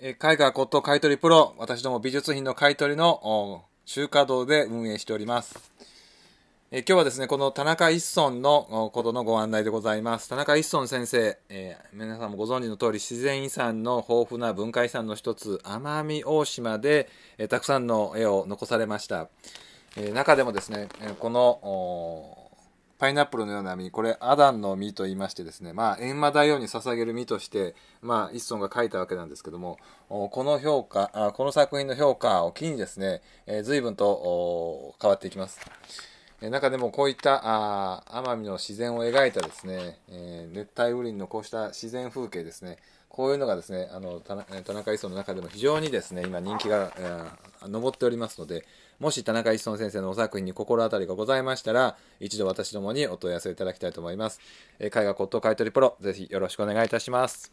えー、絵画こと買取プロ、私ども美術品の買取の中華堂で運営しております。えー、今日はですね、この田中一村のことのご案内でございます。田中一村先生、えー、皆さんもご存知の通り、自然遺産の豊富な文化遺産の一つ、奄美大島で、えたくさんの絵を残されました。え中でもですね、この、パイナップルのような実、これアダンの実と言いましてですね、まあ、閻魔大王に捧げる実として、まあ、一村が書いたわけなんですけども、この評価、この作品の評価を機にですね、随分と変わっていきます。中でもこういった奄美の自然を描いたですね、えー、熱帯雨林のこうした自然風景ですね、こういうのがですね、あの田中磯の中でも非常にですね、今人気が、えー、上っておりますので、もし田中一村先生のお作品に心当たりがございましたら、一度私どもにお問い合わせいただきたいと思います。えー、絵画骨董買取プロ、ぜひよろしくお願いいたします。